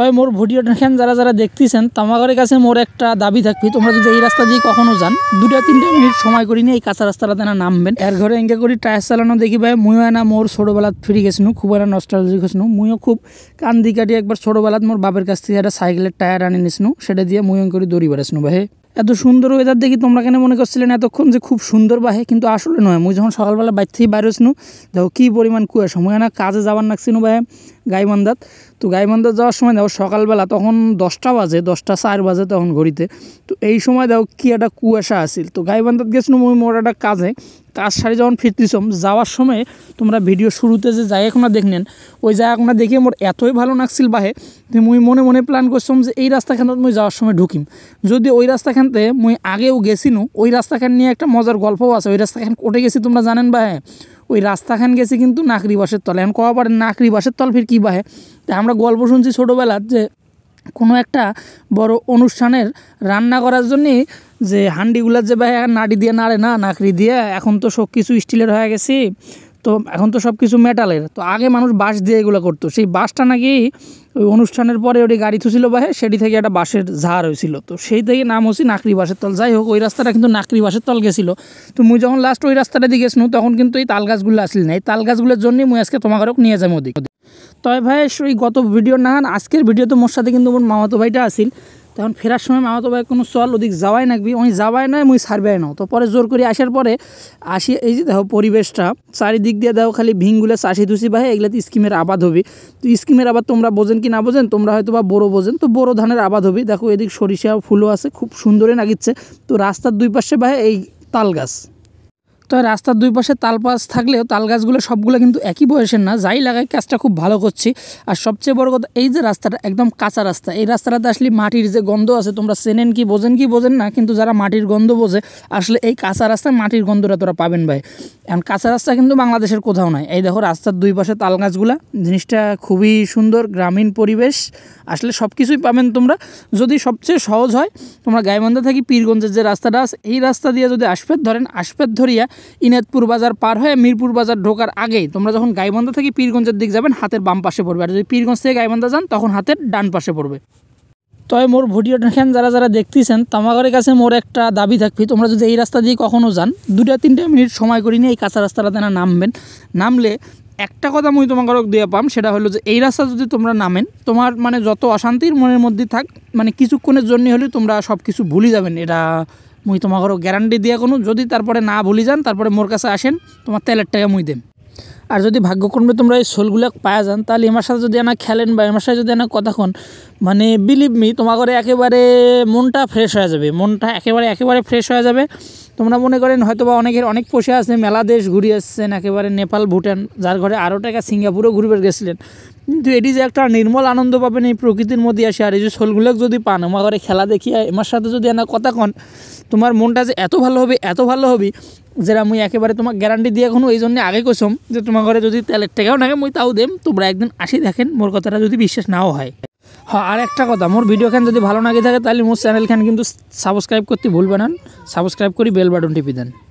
তবে মোর দেখেন যারা যারা দেখতেছেন তামাগরের কাছে মোর একটা দাবি থাকবে তোমরা যদি এই রাস্তা দিয়ে কখনো যান দুটা তিনটা মিনিট সময় করি নিয়ে এই কাঁচা রাস্তাটা তেনা নামবেন এর ঘরে এঙ্গে করি টায়ার চালানো দেখি ভাই মুইও না মোর ছোটোবেলাত ফিরে গেছিনু খুব একটা নষ্টালজি গেছিনু মুইও খুব কান্দি কাটি একবার ছোটোবেলাত মোর বাপের কাছ থেকে একটা সাইকেলের টায়ার আনি নিছিল সেটা দিয়ে মুইও করে দৌড়ি বেড়াছিনু ভাই এত সুন্দর ওয়েদার দেখি তোমরা কেন মনে করছিলেন এতক্ষণ যে খুব সুন্দর বাহে কিন্তু আসলে নয় মুই যখন সকালবেলা বাইর থেকে বাইরে ছিল দেখো কী পরিমাণ কুয়াশা মুই না কাজে যাবার নাকছিল বাহে গাইবান্ধাত তো গাইবান্ধাত যাওয়ার সময় দেখো সকালবেলা তখন দশটা বাজে দশটা চার বাজে তখন ঘড়িতে তো এই সময় দেখো কি একটা কুয়াশা আসিল তো গাইবান্ধাত গেছিল মুই মোর একটা কাজে কাজ সারি যখন ফিরতেছম যাওয়ার সময় তোমরা ভিডিও শুরুতে যে জায়গাগুলো দেখলেন ওই জায়গাগুলো দেখে মোর এতই ভালো লাগছিল বাহে যে মুই মনে মনে প্ল্যান করছিলাম যে এই রাস্তাখানত মুই যাওয়ার সময় ঢুকিম যদি ওই রাস্তাখানতে মুই আগেও নু ওই রাস্তাখান নিয়ে একটা মজার গল্পও আছে ওই রাস্তাখান কোটে গেছি তোমরা জানেন বাহে ওই রাস্তাখান গেছি কিন্তু নাকরি বাসের তলে এখন কবার নাকরি বাসের তল ফির কী বাহে তা আমরা গল্প শুনছি ছোটোবেলার যে কোনো একটা বড় অনুষ্ঠানের রান্না করার জন্যে যে হান্ডিগুলার যে ভাই নাড়ি দিয়ে নাড়ে না নাকড়ি দিয়ে এখন তো সব কিছু স্টিলের হয়ে গেছে তো এখন তো সব কিছু মেটালের তো আগে মানুষ বাঁশ দিয়ে এগুলো করতো সেই বাঁশটা নাকি ওই অনুষ্ঠানের পরে ওটি গাড়ি থুছিল বাহে সেটি থেকে একটা বাঁশের ঝাড় হয়েছিল তো সেই থেকে নাম হচ্ছে নাকড়ি বাঁশের তল যাই হোক ওই রাস্তাটা কিন্তু নাকড়ি বাঁশের তল গেছিলো তো মুই যখন লাস্ট ওই রাস্তাটা দিয়ে গেছিলাম তখন কিন্তু এই তাল গাছগুলো আসলে না এই তাল গাছগুলোর জন্যই মুই আজকে তোমাকে নিয়ে যাবো ওদিকে তবে ভাই ওই গত ভিডিও না হান আজকের তো মোর সাথে কিন্তু মামাতো ভাইটা আসিল তখন ফেরার সময় মামাতো ভাই কোনো চল ওদিক যাওয়াই নাকবি ওই যাওয়াই নয় মুই সারবে নাও তো পরে জোর করে আসার পরে আসি এই যে দেখো পরিবেশটা চারিদিক দিয়ে দেখো খালি ভিংগুলো চাষি ধুসি ভাই এগুলাতে স্কিমের আবাদ হবি তো স্কিমের আবাদ তোমরা বোঝেন কি না বোঝেন তোমরা হয়তো বা বড়ো বোঝেন তো বড়ো ধানের আবাদ হবি দেখো এদিক সরিষা ফুলও আছে খুব সুন্দরই নাগিচ্ছে তো রাস্তার দুই পাশে ভাই এই তাল গাছ তো রাস্তার দুই পাশে পাশ থাকলেও তাল গাছগুলো সবগুলো কিন্তু একই বয়সের না যাই লাগায় কাজটা খুব ভালো করছি আর সবচেয়ে বড় কথা এই যে রাস্তাটা একদম কাঁচা রাস্তা এই রাস্তাটাতে আসলে মাটির যে গন্ধ আছে তোমরা চেনেন কি বোঝেন কি বোঝেন না কিন্তু যারা মাটির গন্ধ বোঝে আসলে এই কাঁচা রাস্তায় মাটির গন্ধটা তোরা পাবেন ভাই এখন কাঁচা রাস্তা কিন্তু বাংলাদেশের কোথাও নয় এই দেখো রাস্তার দুই পাশে তাল গাছগুলা জিনিসটা খুবই সুন্দর গ্রামীণ পরিবেশ আসলে সব কিছুই পাবেন তোমরা যদি সবচেয়ে সহজ হয় তোমরা গাইবান্ধা থাকি পীরগঞ্জের যে রাস্তাটা আছে এই রাস্তা দিয়ে যদি আসপেত ধরেন আসপেত ধরিয়া ইনাদপুর বাজার পার হয়ে মিরপুর বাজার ঢোকার আগেই তোমরা যখন গাইবান্ধা থেকে পীরগঞ্জের দিক যাবেন হাতের বাম পাশে পড়বে আর যদি পীরগঞ্জ থেকে গাইবান্ধা যান তখন হাতের ডান পাশে পড়বে তবে মোর ভিডিওটাখান যারা যারা দেখতেছেন তামাগড়ের কাছে মোর একটা দাবি থাকবে তোমরা যদি এই রাস্তা দিয়ে কখনও যান দুটা তিনটা মিনিট সময় করি নিয়ে এই কাঁচা রাস্তাটা না নামবেন নামলে একটা কথা মুই তোমাকে দেওয়া পাম সেটা হলো যে এই রাস্তা যদি তোমরা নামেন তোমার মানে যত অশান্তির মনের মধ্যে থাক মানে কিছুক্ষণের জন্য হলে তোমরা সব কিছু ভুলে যাবেন এটা মুই তোমাকে গ্যারান্টি দিয়ে কোনো যদি তারপরে না ভুলি যান তারপরে মোর কাছে আসেন তোমার তেলের টাকা মুই দেন আর যদি ভাগ্যক্রমে তোমরা এই শোলগুলো পায়া যান তাহলে এমার সাথে যদি এনা খেলেন বা এমার সাথে যদি এনা কথা কন মানে বিলিভ মি তোমাকে একেবারে মনটা ফ্রেশ হয়ে যাবে মনটা একেবারে একেবারে ফ্রেশ হয়ে যাবে তোমরা মনে করেন হয়তো বা অনেকের অনেক পোষে আছে মেলা দেশ ঘুরে আসছেন একেবারে নেপাল ভুটান যার ঘরে আরও টাকা সিঙ্গাপুরও ঘুরবে গেছিলেন কিন্তু এটি যে একটা নির্মল আনন্দ পাবেন এই প্রকৃতির মধ্যে আসে আর এই যে শোলগুলো যদি পান আমার ঘরে খেলা দেখিয়া আমার সাথে যদি আনা কথা কন তোমার মনটা যে এত ভালো হবে এত ভালো হবে যেটা আমি একেবারে তোমার গ্যারান্টি দিয়ে এখনো এই জন্য আগে কসম যে তোমার ঘরে যদি তেলের টাকাও না মুই তাও দেম তোমরা একদিন আসি দেখেন মোর কথাটা যদি বিশ্বাস নাও হয় হ্যাঁ আর একটা কথা মোর ভিডিও খান যদি ভালো লাগে থাকে তাহলে মোর চ্যানেল খান কিন্তু সাবস্ক্রাইব করতে ভুলবেন না সাবস্ক্রাইব করি বেল বাটন টিপি দেন